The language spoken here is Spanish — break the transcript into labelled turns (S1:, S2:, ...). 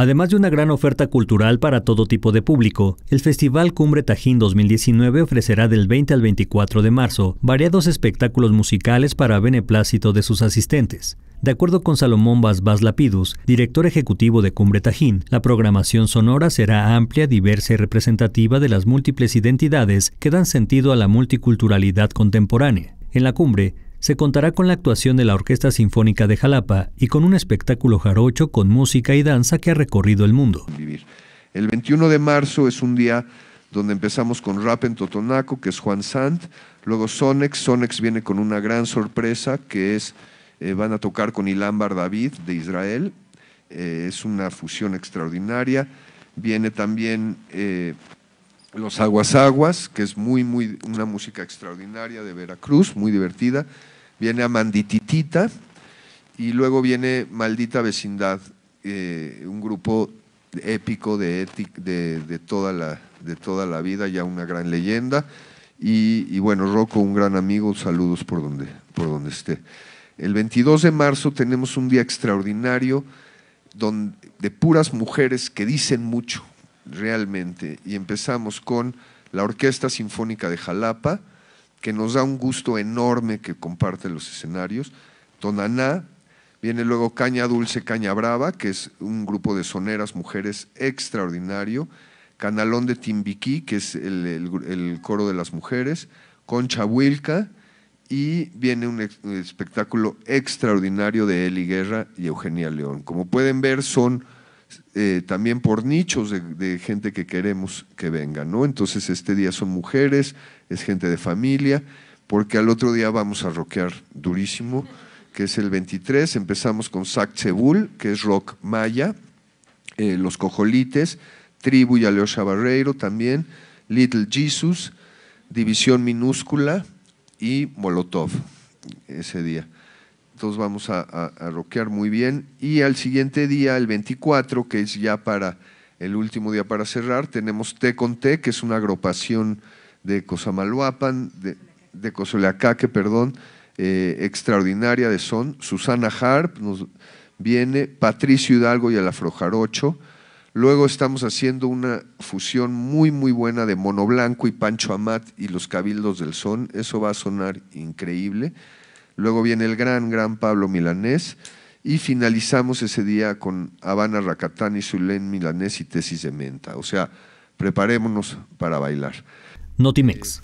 S1: Además de una gran oferta cultural para todo tipo de público, el Festival Cumbre Tajín 2019 ofrecerá del 20 al 24 de marzo variados espectáculos musicales para beneplácito de sus asistentes. De acuerdo con Salomón vas Lapidus, director ejecutivo de Cumbre Tajín, la programación sonora será amplia, diversa y representativa de las múltiples identidades que dan sentido a la multiculturalidad contemporánea. En la cumbre, se contará con la actuación de la Orquesta Sinfónica de Jalapa y con un espectáculo jarocho con música y danza que ha recorrido el mundo. El 21 de
S2: marzo es un día donde empezamos con rap en Totonaco, que es Juan Sant, luego Sonex, Sonex viene con una gran sorpresa, que es, eh, van a tocar con Ilan Bar David de Israel, eh, es una fusión extraordinaria, viene también eh, Los Aguas Aguas, que es muy, muy, una música extraordinaria de Veracruz, muy divertida, viene Amandititita y luego viene Maldita Vecindad, eh, un grupo épico de, de, toda la, de toda la vida, ya una gran leyenda. Y, bueno, Rocco, un gran amigo, saludos por donde, por donde esté. El 22 de marzo tenemos un día extraordinario de puras mujeres que dicen mucho, realmente. Y empezamos con la Orquesta Sinfónica de Jalapa, que nos da un gusto enorme que comparte los escenarios. Tonaná, viene luego Caña Dulce, Caña Brava, que es un grupo de soneras mujeres extraordinario. Canalón de Timbiquí, que es el, coro de las mujeres. Concha Huilca, y viene un, espectáculo extraordinario de Eli Guerra y Eugenia León. Como pueden ver, son eh, también por nichos de, gente que queremos que venga, ¿no? Entonces este día son mujeres, es gente de familia, porque al otro día vamos a rockear durísimo, que es el 23, empezamos con Sac que es rock maya, eh, Los Cojolites, Tribu y Aleosha Barreiro también, Little Jesus, División Minúscula y Molotov ese día todos vamos a, roquear rockear muy bien. Y al siguiente día, el 24, que es ya para el último día para cerrar, tenemos T con T, que es una agrupación de Cosamaloapan, de, de Cosoleacaque, perdón, eh, extraordinaria de son. Susana Harp nos viene, Patricio Hidalgo y el Afrojarocho. Luego estamos haciendo una fusión muy, muy buena de Mono Blanco y Pancho Amat y los Cabildos del Son. Eso va a sonar increíble. Luego viene el gran, gran Pablo Milanés. Y finalizamos ese día con Habana y Zulén Milanés y Tesis de Menta. O sea, preparémonos para bailar. Notimex.